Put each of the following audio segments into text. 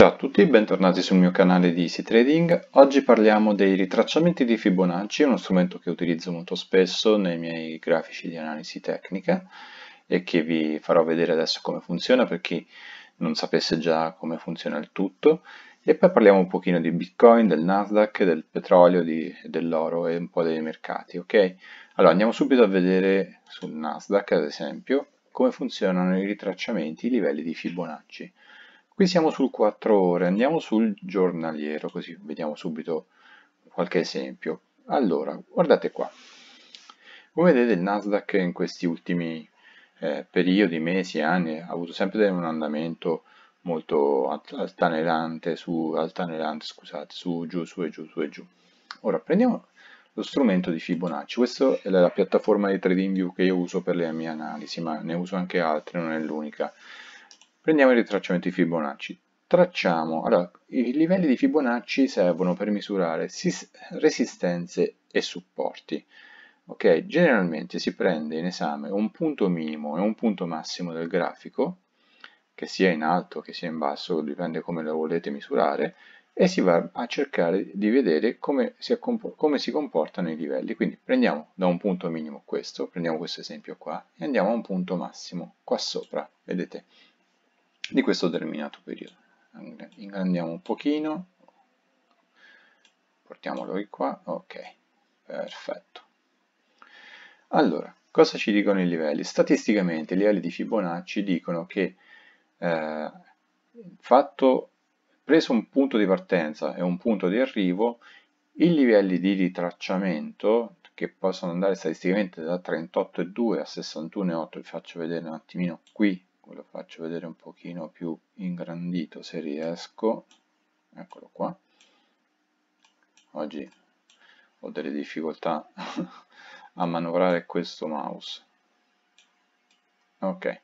Ciao a tutti, bentornati sul mio canale di Easy Trading. Oggi parliamo dei ritracciamenti di Fibonacci, uno strumento che utilizzo molto spesso nei miei grafici di analisi tecnica e che vi farò vedere adesso come funziona per chi non sapesse già come funziona il tutto. E poi parliamo un pochino di Bitcoin, del Nasdaq, del petrolio, di, dell'oro e un po' dei mercati, ok? Allora andiamo subito a vedere sul Nasdaq, ad esempio, come funzionano i ritracciamenti, i livelli di Fibonacci. Qui siamo sul 4 ore, andiamo sul giornaliero, così vediamo subito qualche esempio. Allora, guardate qua. Come vedete il Nasdaq in questi ultimi eh, periodi, mesi, anni, ha avuto sempre un andamento molto altanelante, su, altanerante, scusate, su, giù, su e giù, su e giù. Ora prendiamo lo strumento di Fibonacci, questa è la piattaforma di TradingView che io uso per le mie analisi, ma ne uso anche altre, non è l'unica. Prendiamo il ritracciamento di Fibonacci. Tracciamo, allora, i livelli di Fibonacci servono per misurare resistenze e supporti. Ok, generalmente si prende in esame un punto minimo e un punto massimo del grafico, che sia in alto che sia in basso, dipende come lo volete misurare, e si va a cercare di vedere come si, come si, comportano i livelli. Quindi prendiamo da un punto minimo questo, prendiamo questo esempio qua, e andiamo a un punto massimo qua sopra, vedete? di questo determinato periodo. Ingrandiamo un pochino, portiamolo di qua, ok, perfetto. Allora, cosa ci dicono i livelli? Statisticamente i livelli di Fibonacci dicono che eh, fatto, preso un punto di partenza e un punto di arrivo, i livelli di ritracciamento che possono andare statisticamente da 38,2 a 61,8, vi faccio vedere un attimino qui ve lo faccio vedere un pochino più ingrandito se riesco eccolo qua oggi ho delle difficoltà a manovrare questo mouse ok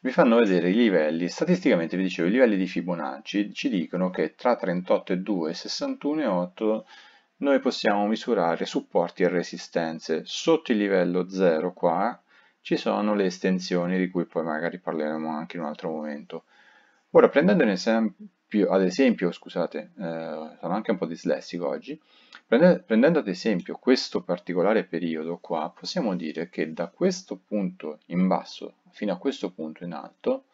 vi fanno vedere i livelli statisticamente vi dicevo i livelli di Fibonacci ci dicono che tra 38,2 e 61,8 noi possiamo misurare supporti e resistenze sotto il livello 0 qua ci sono le estensioni di cui poi magari parleremo anche in un altro momento. Ora, prendendo un esempio, ad esempio, scusate, eh, sono anche un po' dislessico oggi, prende, prendendo ad esempio questo particolare periodo qua, possiamo dire che da questo punto in basso fino a questo punto in alto,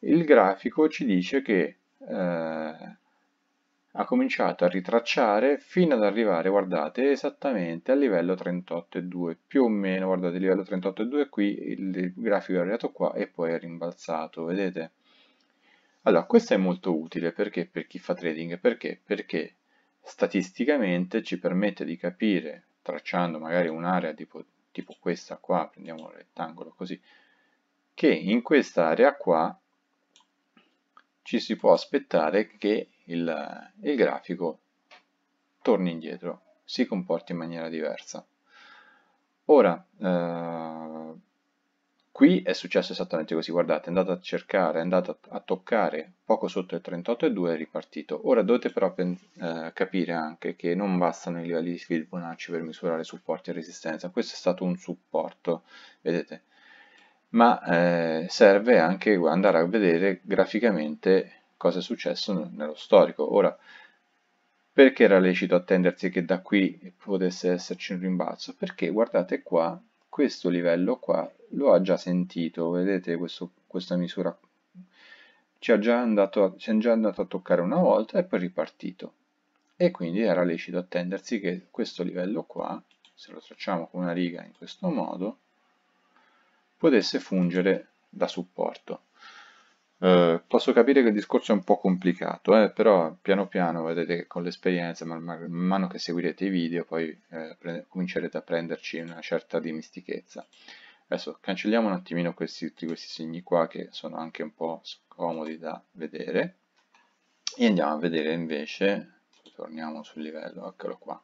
il grafico ci dice che eh, ha cominciato a ritracciare fino ad arrivare, guardate, esattamente al livello 38,2, più o meno, guardate, il livello 38,2 qui, il, grafico è arrivato qua e poi è rimbalzato, vedete? Allora, questo è molto utile perché per chi fa trading, perché? Perché statisticamente ci permette di capire, tracciando magari un'area tipo, tipo questa qua, prendiamo un rettangolo così, che in quest'area qua ci si può aspettare che il, il grafico torni indietro, si comporti in maniera diversa. Ora, eh, qui è successo esattamente così, guardate, è andato a cercare, è andato a toccare poco sotto il 38,2 è ripartito. Ora dovete però eh, capire anche che non bastano i livelli di Fibonacci per misurare supporti e resistenza, questo è stato un supporto, vedete, ma eh, serve anche andare a vedere graficamente cosa è successo nello storico. Ora, perché era lecito attendersi che da qui potesse esserci un rimbalzo? Perché guardate qua, questo livello qua lo ha già sentito, vedete questo, questa misura ci è già andato a toccare una volta e poi ripartito. E quindi era lecito attendersi che questo livello qua, se lo tracciamo con una riga in questo modo, potesse fungere da supporto. Eh, posso capire che il discorso è un po' complicato, eh, però piano piano vedete che con l'esperienza, man, man, mano che seguirete i video, poi eh, comincerete a prenderci una certa dimistichezza. Adesso cancelliamo un attimino questi, tutti questi segni qua che sono anche un po' scomodi da vedere e andiamo a vedere invece, torniamo sul livello, eccolo qua,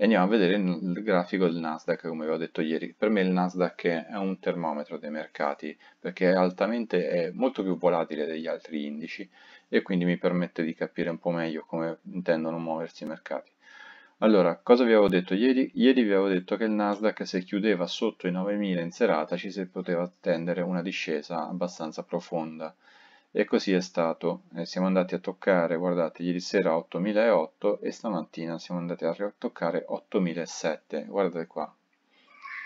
e andiamo a vedere il grafico del Nasdaq come vi ho detto ieri per me il Nasdaq è un termometro dei mercati perché è altamente è molto più volatile degli altri indici e quindi mi permette di capire un po' meglio come intendono muoversi i mercati allora, cosa vi avevo detto ieri? Ieri vi avevo detto che il Nasdaq se chiudeva sotto i 9000 in serata ci si poteva attendere una discesa abbastanza profonda e così è stato, eh, siamo andati a toccare, guardate, ieri sera 8008 e stamattina siamo andati a toccare 8007, guardate qua.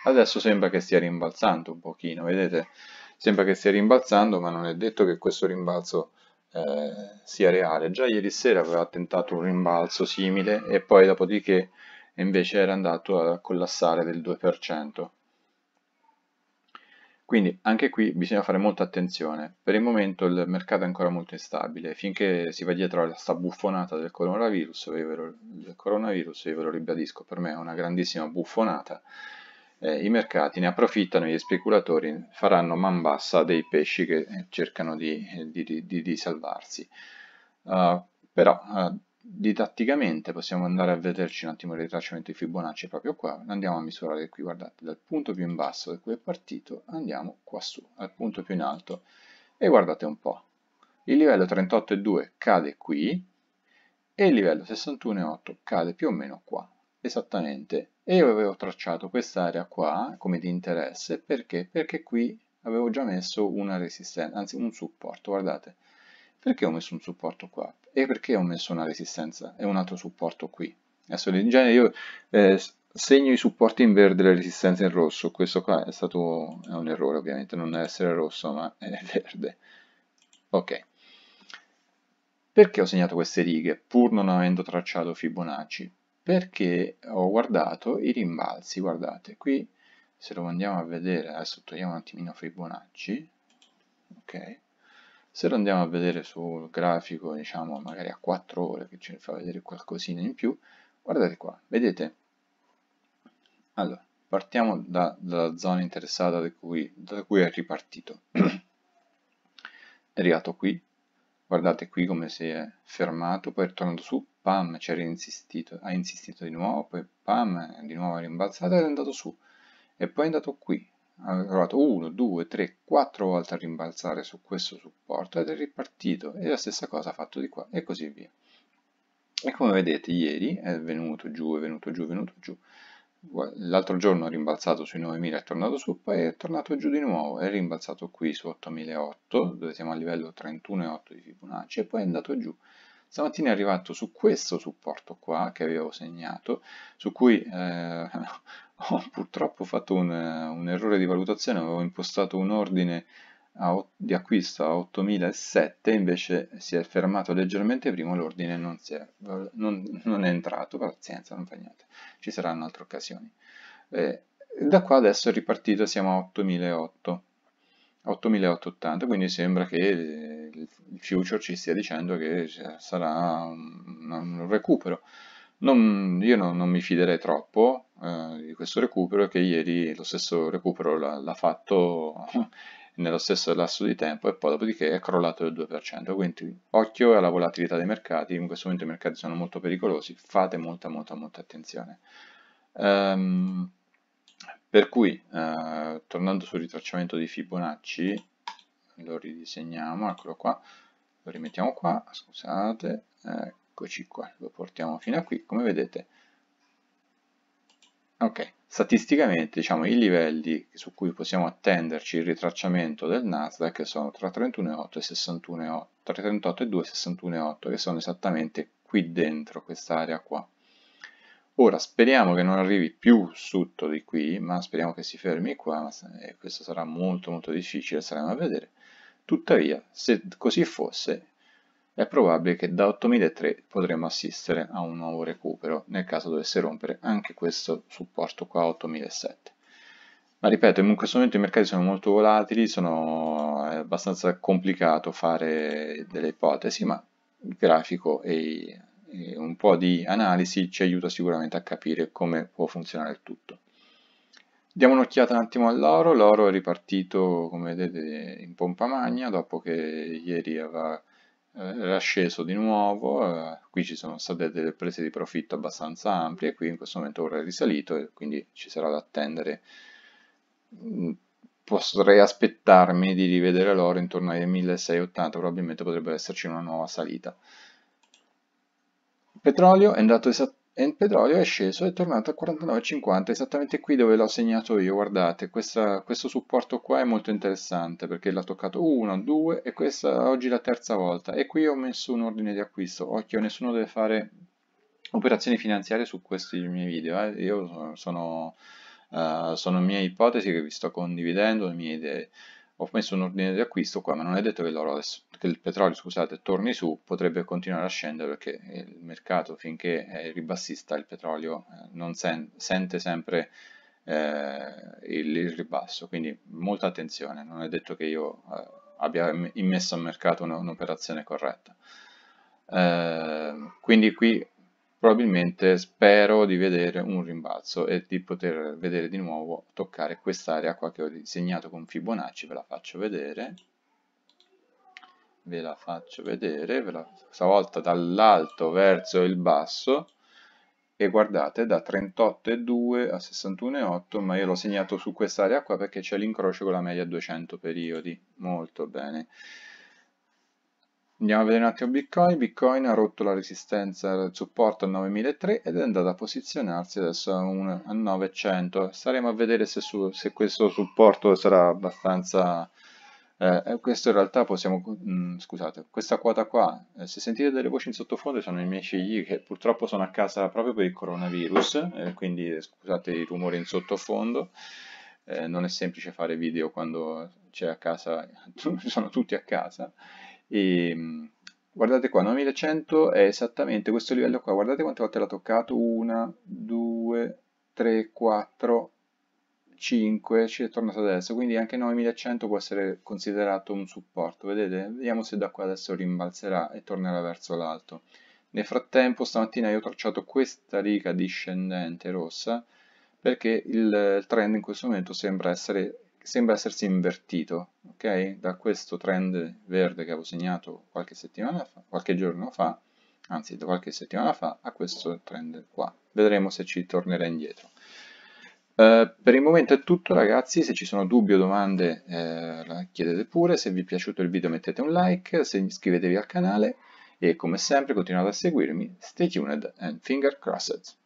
Adesso sembra che stia rimbalzando un pochino, vedete? Sembra che stia rimbalzando, ma non è detto che questo rimbalzo eh, sia reale. Già ieri sera aveva tentato un rimbalzo simile e poi dopodiché invece era andato a collassare del 2%. Quindi anche qui bisogna fare molta attenzione, per il momento il mercato è ancora molto instabile, finché si va dietro a questa buffonata del coronavirus, io lo, il coronavirus, io ve lo ribadisco, per me è una grandissima buffonata, eh, i mercati ne approfittano, gli speculatori faranno man bassa dei pesci che eh, cercano di, di, di, di salvarsi. Uh, però uh, didatticamente possiamo andare a vederci un attimo il ritracciamento di Fibonacci proprio qua, andiamo a misurare qui, guardate, dal punto più in basso da cui è partito andiamo qua su, al punto più in alto e guardate un po', il livello 38,2 cade qui e il livello 61,8 cade più o meno qua, esattamente, e io avevo tracciato quest'area qua come di interesse, perché? Perché qui avevo già messo una resistenza, anzi un supporto, guardate, perché ho messo un supporto qua? e perché ho messo una resistenza e un altro supporto qui adesso in genere io eh, segno i supporti in verde e le resistenze in rosso questo qua è stato è un errore ovviamente non deve essere rosso ma è verde ok perché ho segnato queste righe pur non avendo tracciato Fibonacci perché ho guardato i rimbalzi guardate qui se lo andiamo a vedere adesso togliamo un attimino Fibonacci ok se lo andiamo a vedere sul grafico diciamo magari a 4 ore che ci fa vedere qualcosina in più guardate qua vedete allora partiamo da, dalla zona interessata da cui, da cui è ripartito è arrivato qui guardate qui come si è fermato poi tornando su pam ci insistito, ha insistito di nuovo poi pam di nuovo è rimbalzato ed è andato su e poi è andato qui aveva provato 1, 2, 3, 4 volte a rimbalzare su questo supporto ed è ripartito e la stessa cosa ha fatto di qua e così via e come vedete ieri è venuto giù, è venuto giù, è venuto giù l'altro giorno ha rimbalzato sui 9000 è tornato su poi è tornato giù di nuovo è rimbalzato qui su 8008 dove siamo a livello 31,8 di Fibonacci e poi è andato giù stamattina è arrivato su questo supporto qua che avevo segnato su cui eh, ho purtroppo fatto un, un errore di valutazione, avevo impostato un ordine a, di acquisto a 8007, invece si è fermato leggermente prima, l'ordine non, non, non, è entrato, pazienza, non fa niente, ci saranno altre occasioni. Eh, da qua adesso è ripartito, siamo a 8008. 8880, quindi sembra che il future ci stia dicendo che sarà un, un recupero. Non, io non, non, mi fiderei troppo, eh, di questo recupero che ieri lo stesso recupero l'ha fatto nello stesso lasso di tempo e poi dopodiché è crollato del 2%. Quindi occhio alla volatilità dei mercati, in questo momento i mercati sono molto pericolosi, fate molta molta molta attenzione. Um, per cui, uh, tornando sul ritracciamento di Fibonacci, lo ridisegniamo, eccolo qua, lo rimettiamo qua, scusate, eccoci qua, lo portiamo fino a qui, come vedete Ok, statisticamente diciamo, i livelli su cui possiamo attenderci il ritracciamento del Nasdaq sono tra 31,8 e 61,8, tra 38,2 e 61,8 che sono esattamente qui dentro quest'area qua. Ora speriamo che non arrivi più sotto di qui, ma speriamo che si fermi qua, questo sarà molto molto difficile, saremo a vedere. Tuttavia, se così fosse, è probabile che da 8003 potremo assistere a un nuovo recupero nel caso dovesse rompere anche questo supporto qua 8007. Ma ripeto, in questo momento i mercati sono molto volatili, sono, è eh, abbastanza complicato fare delle ipotesi, ma il grafico e, e un po' di analisi ci aiuta sicuramente a capire come può funzionare il tutto. Diamo un'occhiata un attimo all'oro, l'oro è ripartito come vedete in pompa magna dopo che ieri aveva eh, era sceso di nuovo, eh, qui ci sono state delle prese di profitto abbastanza ampie, qui in questo momento ora è risalito e quindi ci sarà da attendere, mm, potrei aspettarmi di rivedere l'oro intorno ai 1680, probabilmente potrebbe esserci una nuova salita. petrolio è andato esattamente e il petrolio è sceso è tornato a 49,50 esattamente qui dove l'ho segnato io guardate questa, questo supporto qua è molto interessante perché l'ha toccato 1, 2 e questa oggi la terza volta e qui ho messo un ordine di acquisto occhio nessuno deve fare operazioni finanziarie su questi miei video eh. io sono, uh, sono mie ipotesi che vi sto condividendo le mie idee ho messo un ordine di acquisto qua, ma non è detto che, adesso, che il petrolio scusate, torni su, potrebbe continuare a scendere perché il mercato finché è ribassista il petrolio eh, non sen sente sempre eh, il, il, ribasso, quindi molta attenzione, non è detto che io eh, abbia immesso al mercato un'operazione corretta. Eh, quindi qui probabilmente spero di vedere un rimbalzo e di poter vedere di nuovo toccare quest'area qua che ho disegnato con Fibonacci, ve la faccio vedere ve la faccio vedere, ve la, stavolta dall'alto verso il basso e guardate da 38,2 a 61,8 ma io l'ho segnato su quest'area qua perché c'è l'incrocio con la media 200 periodi molto bene Andiamo a vedere un attimo Bitcoin, Bitcoin ha rotto la resistenza del supporto a 9003 ed è andato a posizionarsi adesso a, un, a 900, staremo a vedere se, su, se questo supporto sarà abbastanza... Eh, eh questo in realtà possiamo... Mh, mm, scusate, questa quota qua, eh, se sentite delle voci in sottofondo sono i miei figli che purtroppo sono a casa proprio per il coronavirus, eh, quindi scusate i rumori in sottofondo. Eh, non è semplice fare video quando c'è a casa, sono tutti a casa e, ehm, guardate qua, 9100 è esattamente questo livello qua, guardate quante volte l'ha toccato, 1, 2, 3, 4, 5, ci è tornato adesso, quindi anche 9100 può essere considerato un supporto, vedete? Vediamo se da qua adesso rimbalzerà e tornerà verso l'alto. Nel frattempo stamattina io ho tracciato questa riga discendente rossa perché il trend in questo momento sembra essere sembra essersi invertito, ok? Da questo trend verde che avevo segnato qualche settimana fa, qualche giorno fa, anzi da qualche settimana fa, a questo trend qua. Vedremo se ci tornerà indietro. Uh, per il momento è tutto ragazzi, se ci sono dubbi o domande eh, chiedete pure, se vi è piaciuto il video mettete un like, se iscrivetevi al canale e come sempre continuate a seguirmi, stay tuned and finger crossed!